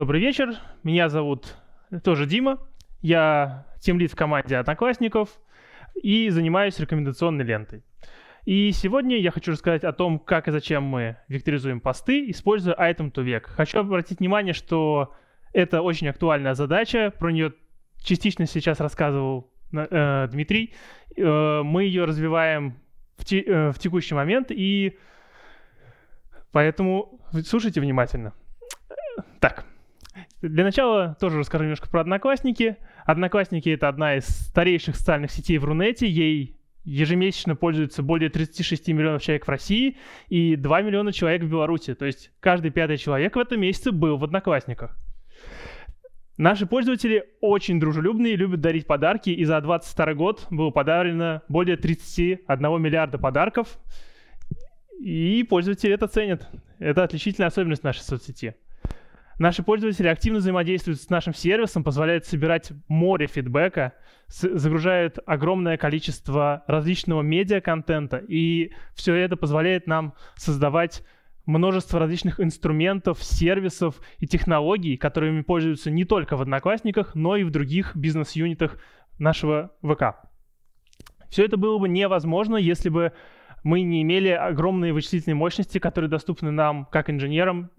Добрый вечер, меня зовут э, тоже Дима, я тем лид в команде «Одноклассников» и занимаюсь рекомендационной лентой. И сегодня я хочу рассказать о том, как и зачем мы векторизуем посты, используя item to vec. Хочу обратить внимание, что это очень актуальная задача, про нее частично сейчас рассказывал э, Дмитрий. Э, мы ее развиваем в, те, э, в текущий момент, и поэтому слушайте внимательно. Так, для начала тоже расскажу немножко про Одноклассники. Одноклассники — это одна из старейших социальных сетей в Рунете. Ей ежемесячно пользуется более 36 миллионов человек в России и 2 миллиона человек в Беларуси. То есть каждый пятый человек в этом месяце был в Одноклассниках. Наши пользователи очень дружелюбные, любят дарить подарки, и за 22 год было подарено более 31 миллиарда подарков, и пользователи это ценят. Это отличительная особенность нашей соцсети. Наши пользователи активно взаимодействуют с нашим сервисом, позволяют собирать море фидбэка, загружают огромное количество различного медиа-контента, и все это позволяет нам создавать множество различных инструментов, сервисов и технологий, которыми пользуются не только в Одноклассниках, но и в других бизнес-юнитах нашего ВК. Все это было бы невозможно, если бы мы не имели огромные вычислительные мощности, которые доступны нам как инженерам,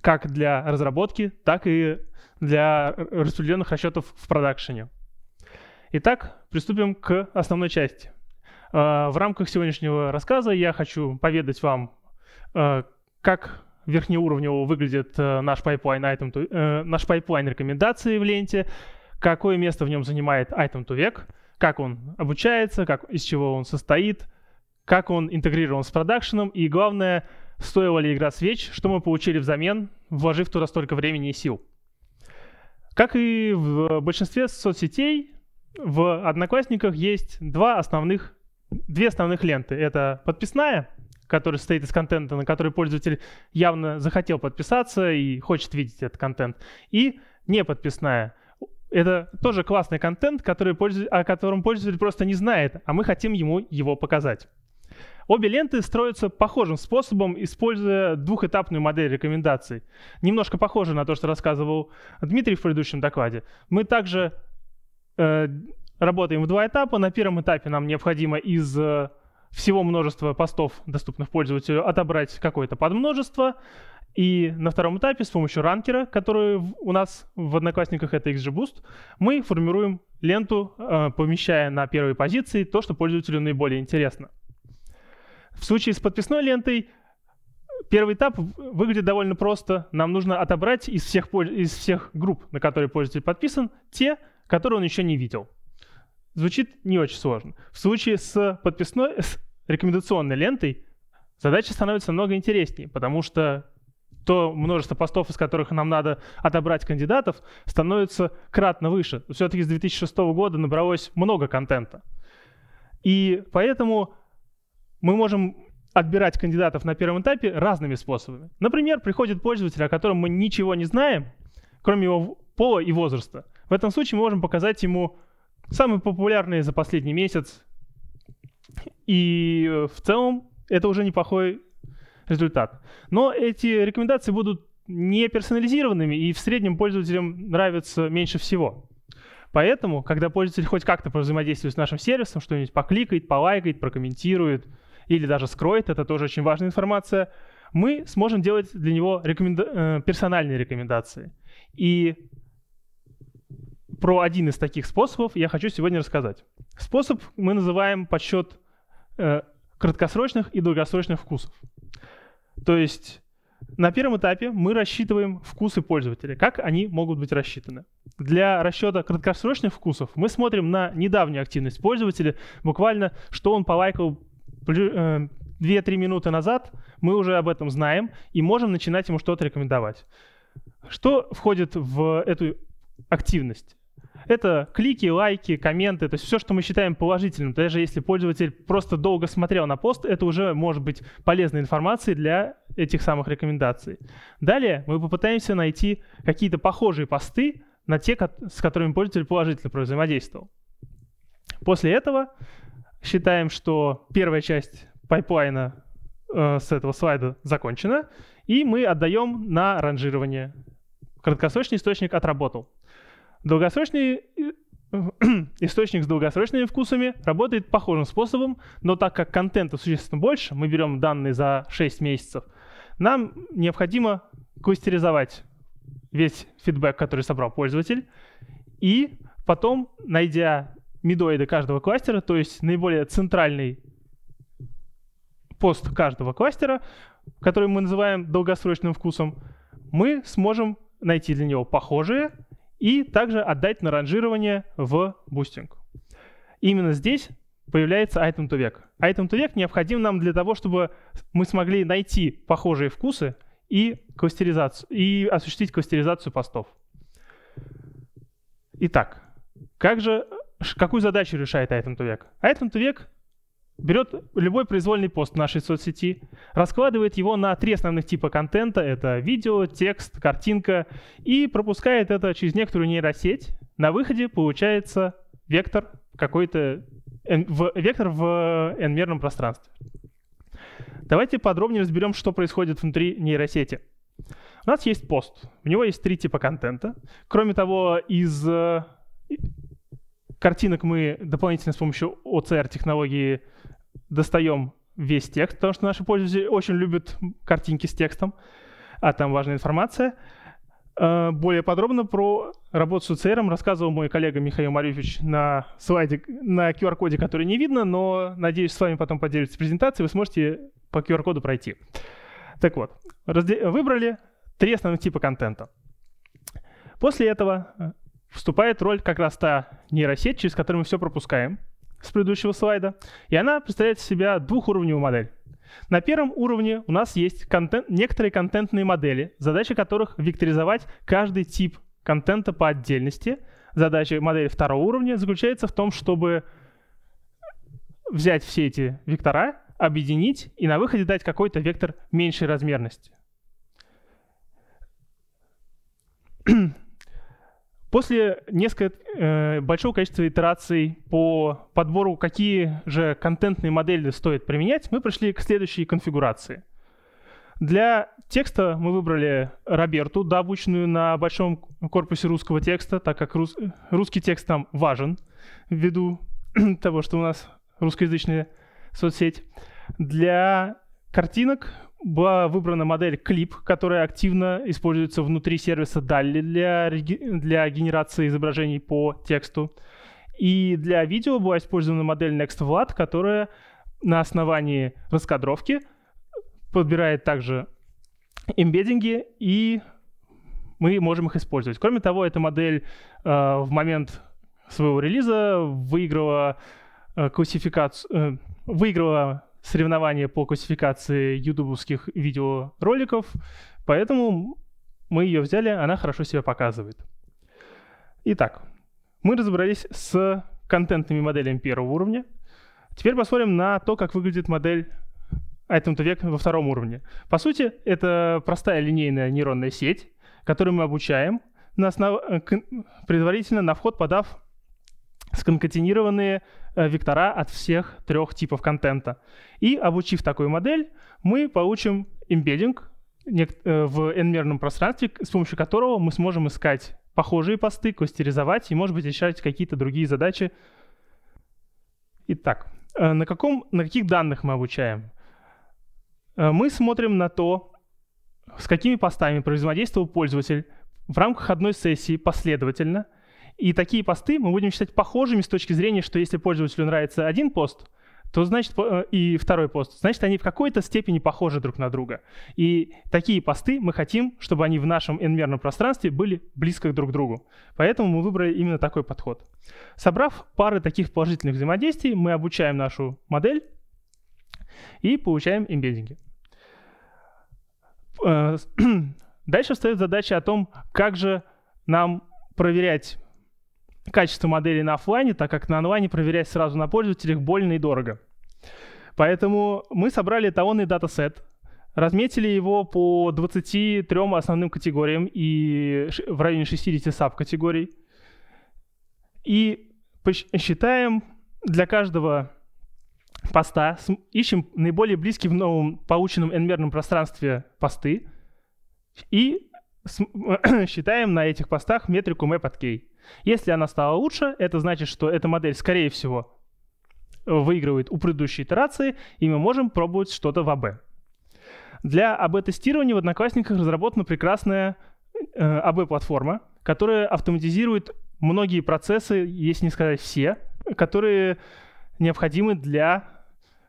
как для разработки, так и для распределенных расчетов в продакшене. Итак, приступим к основной части. Э, в рамках сегодняшнего рассказа я хочу поведать вам, э, как верхнеуровнево выглядит э, наш пайплайн, item to, наш пайплайн рекомендации в ленте, какое место в нем занимает item to век, как он обучается, как, из чего он состоит, как он интегрирован с продакшеном, и главное, стоила ли игра свеч, что мы получили взамен, вложив туда столько времени и сил. Как и в большинстве соцсетей, в Одноклассниках есть два основных, две основных ленты. Это подписная, которая состоит из контента, на который пользователь явно захотел подписаться и хочет видеть этот контент, и неподписная. Это тоже классный контент, который о котором пользователь просто не знает, а мы хотим ему его показать. Обе ленты строятся похожим способом, используя двухэтапную модель рекомендаций. Немножко похоже на то, что рассказывал Дмитрий в предыдущем докладе. Мы также э, работаем в два этапа. На первом этапе нам необходимо из э, всего множества постов, доступных пользователю, отобрать какое-то подмножество. И на втором этапе с помощью ранкера, который у нас в Одноклассниках это XGBoost, мы формируем ленту, э, помещая на первой позиции то, что пользователю наиболее интересно. В случае с подписной лентой первый этап выглядит довольно просто. Нам нужно отобрать из всех, из всех групп, на которые пользователь подписан, те, которые он еще не видел. Звучит не очень сложно. В случае с подписной, с рекомендационной лентой задача становится намного интереснее, потому что то множество постов, из которых нам надо отобрать кандидатов, становится кратно выше. Все-таки с 2006 года набралось много контента. И поэтому мы можем отбирать кандидатов на первом этапе разными способами. Например, приходит пользователь, о котором мы ничего не знаем, кроме его пола и возраста. В этом случае мы можем показать ему самые популярные за последний месяц. И э, в целом это уже неплохой результат. Но эти рекомендации будут не персонализированными, и в среднем пользователям нравится меньше всего. Поэтому, когда пользователь хоть как-то взаимодействует с нашим сервисом, что-нибудь покликает, полайкает, прокомментирует – или даже скроет, это тоже очень важная информация, мы сможем делать для него рекоменда... Э, персональные рекомендации. И про один из таких способов я хочу сегодня рассказать. Способ мы называем подсчет э, краткосрочных и долгосрочных вкусов. То есть на первом этапе мы рассчитываем вкусы пользователя, как они могут быть рассчитаны. Для расчета краткосрочных вкусов мы смотрим на недавнюю активность пользователя, буквально что он полайкал 2-3 э, минуты назад, мы уже об этом знаем и можем начинать ему что-то рекомендовать. Что входит в эту активность? Это клики, лайки, комменты, то есть все, что мы считаем положительным. Даже если пользователь просто долго смотрел на пост, это уже может быть полезной информацией для этих самых рекомендаций. Далее мы попытаемся найти какие-то похожие посты на те, с которыми пользователь положительно взаимодействовал. После этого считаем, что первая часть пайплайна э, с этого слайда закончена, и мы отдаем на ранжирование. Краткосрочный источник отработал. Долгосрочный э, источник с долгосрочными вкусами работает похожим способом, но так как контента существенно больше, мы берем данные за 6 месяцев, нам необходимо кластеризовать весь фидбэк, который собрал пользователь, и потом, найдя мидоида каждого кластера, то есть наиболее центральный пост каждого кластера, который мы называем долгосрочным вкусом, мы сможем найти для него похожие и также отдать на ранжирование в бустинг. Именно здесь появляется item to vec. Item to vec необходим нам для того, чтобы мы смогли найти похожие вкусы и, кластеризацию, и осуществить кластеризацию постов. Итак, как же какую задачу решает Айтентувек? Айтентувек берет любой произвольный пост нашей соцсети, раскладывает его на три основных типа контента, это видео, текст, картинка, и пропускает это через некоторую нейросеть. На выходе получается вектор какой-то, в, вектор в n-мерном пространстве. Давайте подробнее разберем, что происходит внутри нейросети. У нас есть пост, в него есть три типа контента. Кроме того, из э, картинок мы дополнительно с помощью OCR-технологии достаем весь текст, потому что наши пользователи очень любят картинки с текстом, а там важная информация. Э, более подробно про работу с OCR рассказывал мой коллега Михаил Марьевич на слайде, на QR-коде, который не видно, но, надеюсь, с вами потом поделится презентацией, вы сможете по QR-коду пройти. Так вот, разде... выбрали три основных типа контента. После этого э, вступает роль как раз та нейросеть, через которую мы все пропускаем с предыдущего слайда. И она представляет из себя двухуровневую модель. На первом уровне у нас есть контент, некоторые контентные модели, задача которых векторизовать каждый тип контента по отдельности. Задача модели второго уровня заключается в том, чтобы взять все эти вектора, объединить и на выходе дать какой-то вектор меньшей размерности. После несколько, э, большого количества итераций по подбору, какие же контентные модели стоит применять, мы пришли к следующей конфигурации. Для текста мы выбрали Роберту, да, обученную на большом корпусе русского текста, так как рус... русский текст там важен, ввиду того, что у нас русскоязычная соцсеть. Для картинок была выбрана модель клип, которая активно используется внутри сервиса DALL для, для генерации изображений по тексту. И для видео была использована модель NextVLAD, которая на основании раскадровки подбирает также эмбеддинги, и мы можем их использовать. Кроме того, эта модель э, в момент своего релиза выиграла э, классификацию, э, выиграла соревнования по классификации ютубовских видеороликов, поэтому мы ее взяли, она хорошо себя показывает. Итак, мы разобрались с контентными моделями первого уровня. Теперь посмотрим на то, как выглядит модель item to век во втором уровне. По сути, это простая линейная нейронная сеть, которую мы обучаем, на основ... предварительно на вход подав сконкатенированные э, вектора от всех трех типов контента. И обучив такую модель, мы получим имбеддинг э, в n-мерном пространстве, с помощью которого мы сможем искать похожие посты, кластеризовать и, может быть, решать какие-то другие задачи. Итак, э, на, каком, на каких данных мы обучаем? Мы смотрим на то, с какими постами производительствовал пользователь в рамках одной сессии последовательно – и такие посты мы будем считать похожими с точки зрения, что если пользователю нравится один пост, то значит э, и второй пост, значит они в какой-то степени похожи друг на друга. И такие посты мы хотим, чтобы они в нашем n-мерном пространстве были близко друг к другу. Поэтому мы выбрали именно такой подход. Собрав пары таких положительных взаимодействий, мы обучаем нашу модель и получаем имбеддинги. Э, дальше встает задача о том, как же нам проверять качество модели на офлайне, так как на онлайне проверять сразу на пользователях больно и дорого. Поэтому мы собрали эталонный датасет, разметили его по 23 основным категориям и в районе 60 саб-категорий. И считаем для каждого поста, ищем наиболее близкий в новом полученном n-мерном пространстве посты и считаем на этих постах метрику map от k. Если она стала лучше, это значит, что эта модель, скорее всего, выигрывает у предыдущей итерации, и мы можем пробовать что-то в АБ. Для АБ-тестирования в Одноклассниках разработана прекрасная э, АБ-платформа, которая автоматизирует многие процессы, если не сказать все, которые необходимы для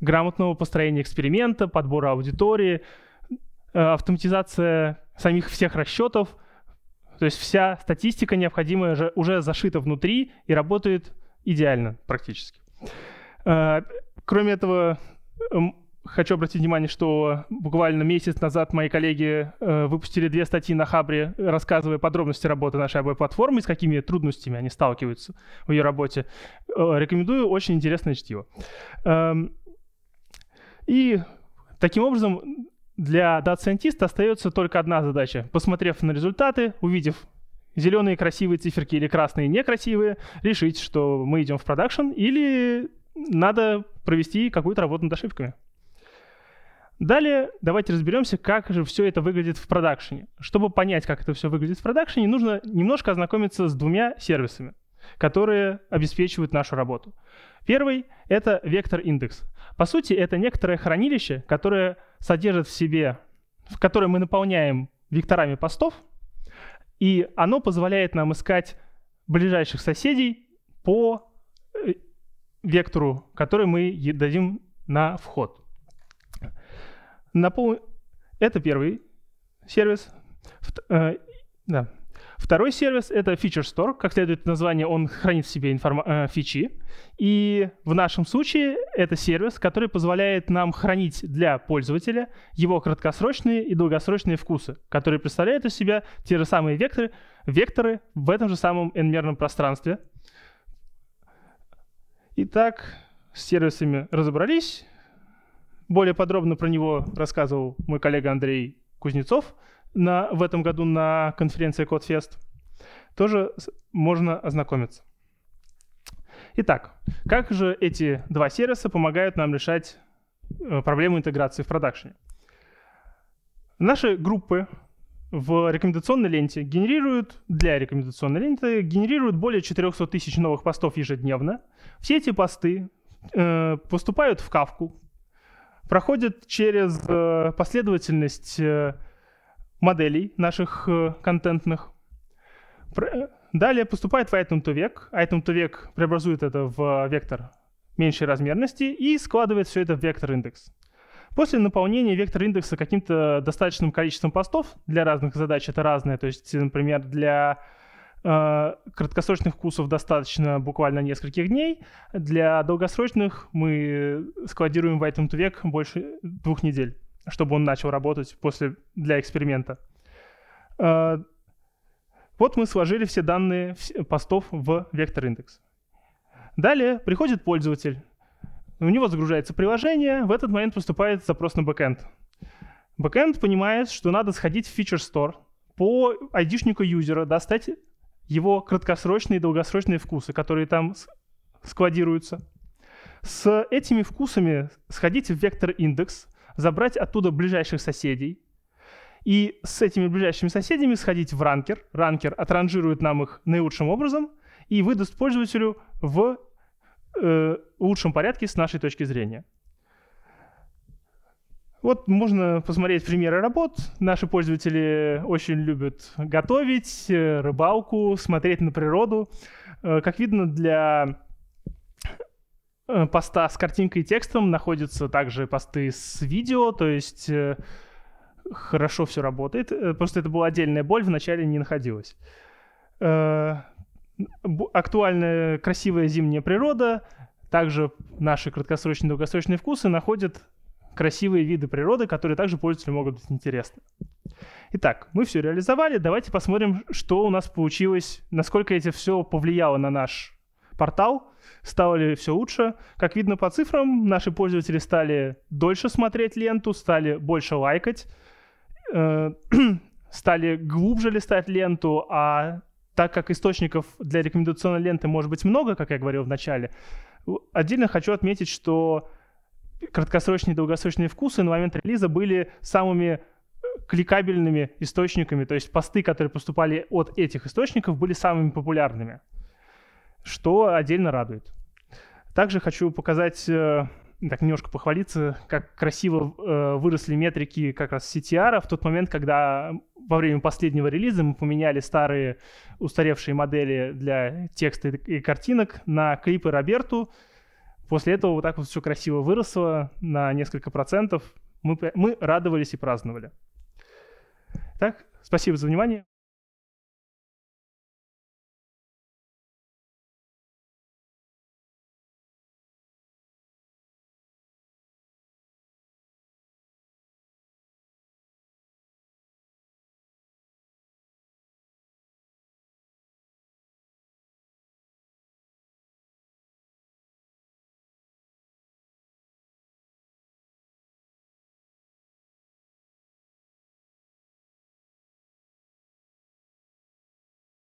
грамотного построения эксперимента, подбора аудитории, э, автоматизация самих всех расчетов, то есть вся статистика необходимая уже зашита внутри и работает идеально практически. Э, кроме этого, эм, хочу обратить внимание, что буквально месяц назад мои коллеги э, выпустили две статьи на Хабре, рассказывая подробности работы нашей обои-платформы, а и с какими трудностями они сталкиваются в ее работе. Э, рекомендую, очень интересное чтиво. Э, и таким образом для дата-сайентиста остается только одна задача. Посмотрев на результаты, увидев зеленые красивые циферки или красные некрасивые, решить, что мы идем в продакшн или надо провести какую-то работу над ошибками. Далее давайте разберемся, как же все это выглядит в продакшене. Чтобы понять, как это все выглядит в продакшене, нужно немножко ознакомиться с двумя сервисами, которые обеспечивают нашу работу. Первый — это вектор индекс. По сути, это некоторое хранилище, которое содержит в себе, в которой мы наполняем векторами постов, и оно позволяет нам искать ближайших соседей по э, вектору, который мы дадим на вход. Напом... Это первый сервис. Вт... Э, да. Второй сервис — это Feature Store. Как следует название, он хранит в себе информа- э, фичи. И в нашем случае это сервис, который позволяет нам хранить для пользователя его краткосрочные и долгосрочные вкусы, которые представляют из себя те же самые векторы, векторы в этом же самом n-мерном пространстве. Итак, с сервисами разобрались. Более подробно про него рассказывал мой коллега Андрей Кузнецов — на, в этом году на конференции CodeFest. Тоже можно ознакомиться. Итак, как же эти два сервиса помогают нам решать э, проблему интеграции в продакшене? Наши группы в рекомендационной ленте генерируют, для рекомендационной ленты, генерируют более 400 тысяч новых постов ежедневно. Все эти посты э, поступают в кавку, проходят через э, последовательность э, моделей наших э, контентных. Э, далее поступает в item-to-vec. Item-to-vec преобразует это в вектор меньшей размерности и складывает все это в вектор индекс. После наполнения вектор индекса каким-то достаточным количеством постов для разных задач это разное. То есть, например, для э, краткосрочных курсов достаточно буквально нескольких дней. Для долгосрочных мы складируем в item-to-vec больше двух недель чтобы он начал работать после, для эксперимента. А, вот мы сложили все данные постов в вектор индекс. Далее приходит пользователь. У него загружается приложение, в этот момент поступает запрос на бэкэнд. Бэкэнд понимает, что надо сходить в Feature Store по id юзера, достать его краткосрочные и долгосрочные вкусы, которые там складируются. С этими вкусами сходить в вектор индекс, забрать оттуда ближайших соседей, и с этими ближайшими соседями сходить в ранкер. Ранкер отранжирует нам их наилучшим образом и выдаст пользователю в э, лучшем порядке с нашей точки зрения. Вот можно посмотреть примеры работ. Наши пользователи очень любят готовить, э, рыбалку, смотреть на природу. Э, как видно, для Э, поста с картинкой и текстом находятся также посты с видео, то есть э, хорошо все работает. Э, просто это была отдельная боль, вначале не находилась. Актуальная красивая зимняя природа, также наши краткосрочные и долгосрочные вкусы находят красивые виды природы, которые также пользователю могут быть интересны. Итак, мы все реализовали, давайте посмотрим, что у нас получилось, насколько это все повлияло на наш портал, стало все лучше. Как видно по цифрам, наши пользователи стали дольше смотреть ленту, стали больше лайкать, э, стали глубже листать ленту, а так как источников для рекомендационной ленты может быть много, как я говорил в начале, отдельно хочу отметить, что краткосрочные и долгосрочные вкусы на момент релиза были самыми э, кликабельными источниками, то есть посты, которые поступали от этих источников, были самыми популярными что отдельно радует. Также хочу показать э, так немножко похвалиться, как красиво э, выросли метрики как раз CTR в тот момент, когда во время последнего релиза мы поменяли старые устаревшие модели для текста и картинок на клипы Роберту. После этого вот так вот все красиво выросло на несколько процентов. Мы, мы радовались и праздновали. Так, спасибо за внимание.